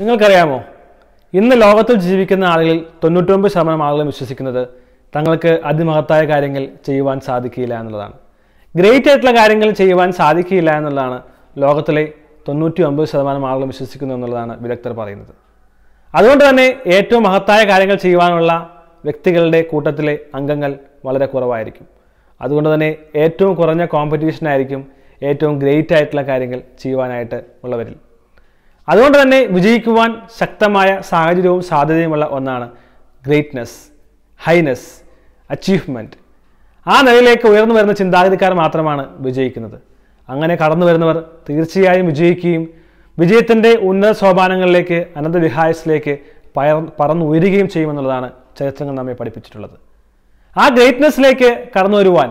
നിങ്ങൾക്കറിയാമോ ഇന്ന് ലോകത്തിൽ ജീവിക്കുന്ന ആളുകളിൽ തൊണ്ണൂറ്റൊമ്പത് ശതമാനം ആളുകളും വിശ്വസിക്കുന്നത് തങ്ങൾക്ക് അതിമഹത്തായ കാര്യങ്ങൾ ചെയ്യുവാൻ സാധിക്കില്ല എന്നുള്ളതാണ് ഗ്രേറ്റ് ആയിട്ടുള്ള കാര്യങ്ങൾ ചെയ്യുവാൻ സാധിക്കില്ല എന്നുള്ളതാണ് ലോകത്തിലെ തൊണ്ണൂറ്റി ഒമ്പത് ശതമാനം ആളുകൾ വിശ്വസിക്കുന്നു എന്നുള്ളതാണ് വിദഗ്ധർ പറയുന്നത് അതുകൊണ്ട് തന്നെ ഏറ്റവും മഹത്തായ കാര്യങ്ങൾ ചെയ്യുവാനുള്ള വ്യക്തികളുടെ കൂട്ടത്തിലെ അംഗങ്ങൾ വളരെ കുറവായിരിക്കും അതുകൊണ്ട് തന്നെ ഏറ്റവും കുറഞ്ഞ കോമ്പറ്റീഷനായിരിക്കും ഏറ്റവും ഗ്രേറ്റ് ആയിട്ടുള്ള കാര്യങ്ങൾ ചെയ്യുവാനായിട്ട് ഉള്ളവരിൽ അതുകൊണ്ട് തന്നെ വിജയിക്കുവാൻ ശക്തമായ സാഹചര്യവും സാധ്യതയുമുള്ള ഒന്നാണ് ഗ്രേറ്റ്നസ് ഹൈനസ് അച്ചീവ്മെൻറ്റ് ആ നിലയിലേക്ക് ഉയർന്നു വരുന്ന ചിന്താഗതിക്കാർ മാത്രമാണ് വിജയിക്കുന്നത് അങ്ങനെ കടന്നു വരുന്നവർ തീർച്ചയായും വിജയിക്കുകയും വിജയത്തിൻ്റെ ഉന്നത സോപാനങ്ങളിലേക്ക് അനന്തവിഹായസിലേക്ക് പയർ പറന്നു ഉയരുകയും ചെയ്യുമെന്നുള്ളതാണ് ചരിത്രങ്ങൾ നമ്മെ പഠിപ്പിച്ചിട്ടുള്ളത് ആ ഗ്രേറ്റ്നെസ്സിലേക്ക് കടന്നു വരുവാൻ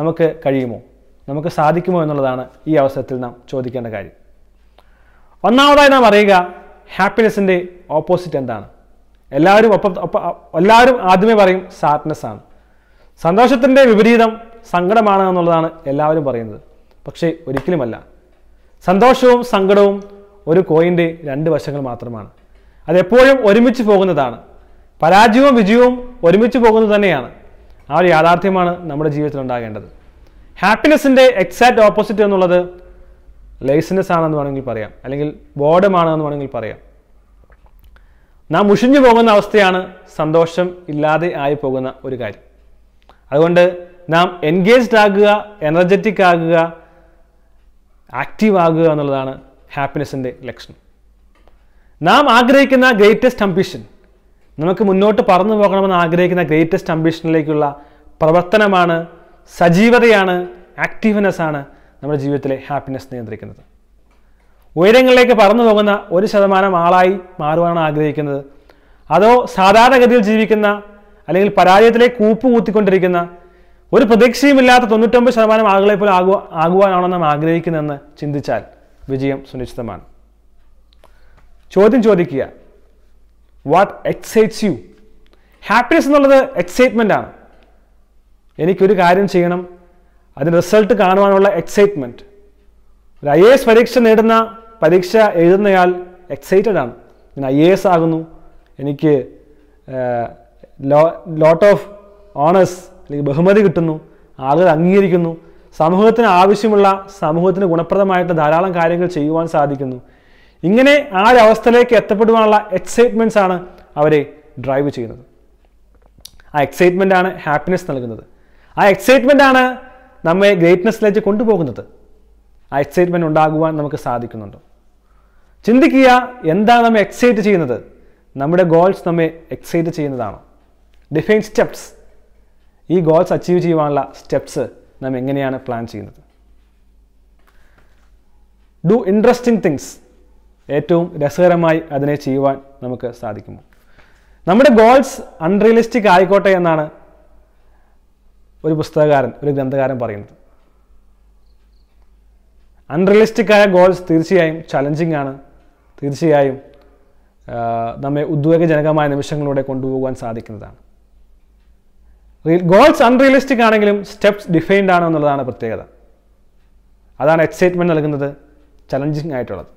നമുക്ക് കഴിയുമോ നമുക്ക് സാധിക്കുമോ എന്നുള്ളതാണ് ഈ അവസരത്തിൽ നാം ചോദിക്കേണ്ട കാര്യം ഒന്നാമതായി നാം അറിയുക ഹാപ്പിനെസ്സിൻ്റെ ഓപ്പോസിറ്റ് എന്താണ് എല്ലാവരും ഒപ്പം എല്ലാവരും ആദ്യമേ പറയും സാഡ്നെസ് ആണ് സന്തോഷത്തിൻ്റെ വിപരീതം സങ്കടമാണ് എന്നുള്ളതാണ് എല്ലാവരും പറയുന്നത് പക്ഷേ ഒരിക്കലുമല്ല സന്തോഷവും സങ്കടവും ഒരു കോയിൻ്റെ രണ്ട് വശങ്ങൾ മാത്രമാണ് അതെപ്പോഴും ഒരുമിച്ച് പോകുന്നതാണ് പരാജയവും വിജയവും ഒരുമിച്ച് പോകുന്നത് തന്നെയാണ് ആ ഒരു യാഥാർത്ഥ്യമാണ് നമ്മുടെ ജീവിതത്തിൽ ഉണ്ടാകേണ്ടത് ഹാപ്പിനെസ്സിൻ്റെ എക്സാക്റ്റ് ഓപ്പോസിറ്റ് എന്നുള്ളത് ലൈസൻസ് ആണെന്ന് വേണമെങ്കിൽ പറയാം അല്ലെങ്കിൽ ബോഡമാണെന്ന് വേണമെങ്കിൽ പറയാം നാം മുഷിഞ്ഞു പോകുന്ന അവസ്ഥയാണ് സന്തോഷം ഇല്ലാതെ ആയി പോകുന്ന ഒരു കാര്യം അതുകൊണ്ട് നാം എൻഗേജ്ഡ് ആകുക എനർജറ്റിക് ആകുക ആക്റ്റീവ് ആകുക എന്നുള്ളതാണ് ഹാപ്പിനെസ്സിൻ്റെ ലക്ഷണം നാം ആഗ്രഹിക്കുന്ന ഗ്രേറ്റസ്റ്റ് അംബിഷൻ നമുക്ക് മുന്നോട്ട് പറന്നു പോകണമെന്ന് ആഗ്രഹിക്കുന്ന ഗ്രേറ്റസ്റ്റ് അംബിഷനിലേക്കുള്ള പ്രവർത്തനമാണ് സജീവതയാണ് ആക്റ്റീവ്നെസ്സാണ് ആണ് നമ്മുടെ ജീവിതത്തിലെ ഹാപ്പിനെസ് നിയന്ത്രിക്കുന്നത് ഉയരങ്ങളിലേക്ക് പറന്നു പോകുന്ന ഒരു ശതമാനം ആളായി മാറുവാനാണ് ആഗ്രഹിക്കുന്നത് അതോ സാധാരണഗതിയിൽ ജീവിക്കുന്ന അല്ലെങ്കിൽ പരാജയത്തിലേക്ക് കൂപ്പ് കൂത്തിക്കൊണ്ടിരിക്കുന്ന ഒരു പ്രതീക്ഷയുമില്ലാത്ത തൊണ്ണൂറ്റൊമ്പത് ശതമാനം ആളുകളെ പോലെ ആകു ആകുവാനാണോ നാം ആഗ്രഹിക്കുന്നതെന്ന് ചിന്തിച്ചാൽ വിജയം സുനിശ്ചിതമാണ് ചോദ്യം ചോദിക്കുക വാട്ട് എക്സൈറ്റ്സ് യു ഹാപ്പിനെസ് എന്നുള്ളത് എക്സൈറ്റ്മെൻ്റ് ആണ് എനിക്കൊരു കാര്യം ചെയ്യണം അതിൻ്റെ റിസൾട്ട് കാണുവാനുള്ള എക്സൈറ്റ്മെൻറ്റ് ഒരു ഐ എ എസ് പരീക്ഷ നേടുന്ന പരീക്ഷ എഴുതുന്നയാൾ എക്സൈറ്റഡ് ആണ് ഞാൻ ഐ എ എസ് ആകുന്നു എനിക്ക് ലോട്ട് ഓഫ് ഓണേഴ്സ് അല്ലെങ്കിൽ ബഹുമതി കിട്ടുന്നു ആളുകൾ അംഗീകരിക്കുന്നു സമൂഹത്തിന് ആവശ്യമുള്ള സമൂഹത്തിന് ഗുണപ്രദമായിട്ട് ധാരാളം കാര്യങ്ങൾ ചെയ്യുവാൻ സാധിക്കുന്നു ഇങ്ങനെ ആ ഒരു അവസ്ഥയിലേക്ക് എത്തപ്പെടുവാനുള്ള എക്സൈറ്റ്മെൻറ്റ്സ് ആണ് അവരെ ഡ്രൈവ് ചെയ്യുന്നത് ആ എക്സൈറ്റ്മെൻ്റ് ആണ് ഹാപ്പിനെസ് നൽകുന്നത് ആ എക്സൈറ്റ്മെൻ്റ് ആണ് നമ്മെ ഗ്രേറ്റ്നെസ്സിലേക്ക് കൊണ്ടുപോകുന്നത് ആ എക്സൈറ്റ്മെൻറ്റ് ഉണ്ടാകുവാൻ നമുക്ക് സാധിക്കുന്നുണ്ട് ചിന്തിക്കുക എന്താണ് നമ്മെ എക്സൈറ്റ് ചെയ്യുന്നത് നമ്മുടെ ഗോൾസ് നമ്മെ എക്സൈറ്റ് ചെയ്യുന്നതാണ് ഡിഫൈൻ സ്റ്റെപ്സ് ഈ ഗോൾസ് അച്ചീവ് ചെയ്യുവാനുള്ള സ്റ്റെപ്സ് നാം എങ്ങനെയാണ് പ്ലാൻ ചെയ്യുന്നത് ഡു ഇൻട്രസ്റ്റിംഗ് തിങ്സ് ഏറ്റവും രസകരമായി അതിനെ ചെയ്യുവാൻ നമുക്ക് സാധിക്കുമോ നമ്മുടെ ഗോൾസ് അൺറിയലിസ്റ്റിക് ആയിക്കോട്ടെ എന്നാണ് ഒരു പുസ്തകകാരൻ ഒരു ഗ്രന്ഥകാരൻ പറയുന്നത് അൺറിയലിസ്റ്റിക് ആയ ഗോൾസ് തീർച്ചയായും ചലഞ്ചിങ് ആണ് തീർച്ചയായും നമ്മെ ഉദ്വേഗജനകമായ നിമിഷങ്ങളിലൂടെ കൊണ്ടുപോകാൻ സാധിക്കുന്നതാണ് ഗോൾസ് അൺറിയലിസ്റ്റിക് ആണെങ്കിലും സ്റ്റെപ്സ് ഡിഫൈൻഡ് ആണ് എന്നുള്ളതാണ് പ്രത്യേകത അതാണ് എക്സൈറ്റ്മെൻറ്റ് നൽകുന്നത് ചലഞ്ചിങ് ആയിട്ടുള്ളത്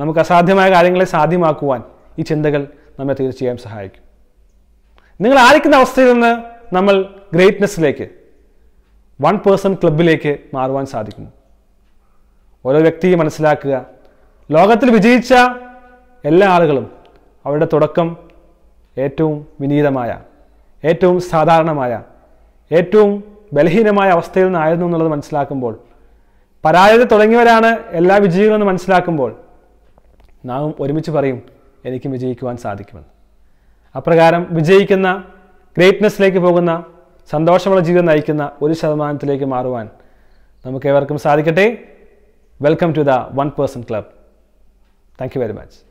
നമുക്ക് അസാധ്യമായ കാര്യങ്ങളെ സാധ്യമാക്കുവാൻ ഈ ചിന്തകൾ നമ്മെ തീർച്ചയായും സഹായിക്കും നിങ്ങൾ ആയിരിക്കുന്ന അവസ്ഥയിൽ നിന്ന് നമ്മൾ ഗ്രേറ്റ്നെസ്സിലേക്ക് വൺ പേഴ്സൺ ക്ലബിലേക്ക് മാറുവാൻ സാധിക്കും ഓരോ വ്യക്തിയും മനസ്സിലാക്കുക ലോകത്തിൽ വിജയിച്ച എല്ലാ ആളുകളും അവരുടെ തുടക്കം ഏറ്റവും വിനീതമായ ഏറ്റവും സാധാരണമായ ഏറ്റവും ബലഹീനമായ അവസ്ഥയിൽ നിന്നായിരുന്നു എന്നുള്ളത് മനസ്സിലാക്കുമ്പോൾ പരാജയത തുടങ്ങിയവരാണ് എല്ലാ വിജയികളെന്ന് മനസ്സിലാക്കുമ്പോൾ നാം ഒരുമിച്ച് പറയും എനിക്കും വിജയിക്കുവാൻ സാധിക്കുമെന്ന് അപ്രകാരം വിജയിക്കുന്ന ഗ്രേറ്റ്നെസ്സിലേക്ക് പോകുന്ന സന്തോഷമുള്ള ജീവിതം നയിക്കുന്ന ഒരു ശതമാനത്തിലേക്ക് മാറുവാൻ നമുക്ക് ഏവർക്കും സാധിക്കട്ടെ welcome to the one person club thank very much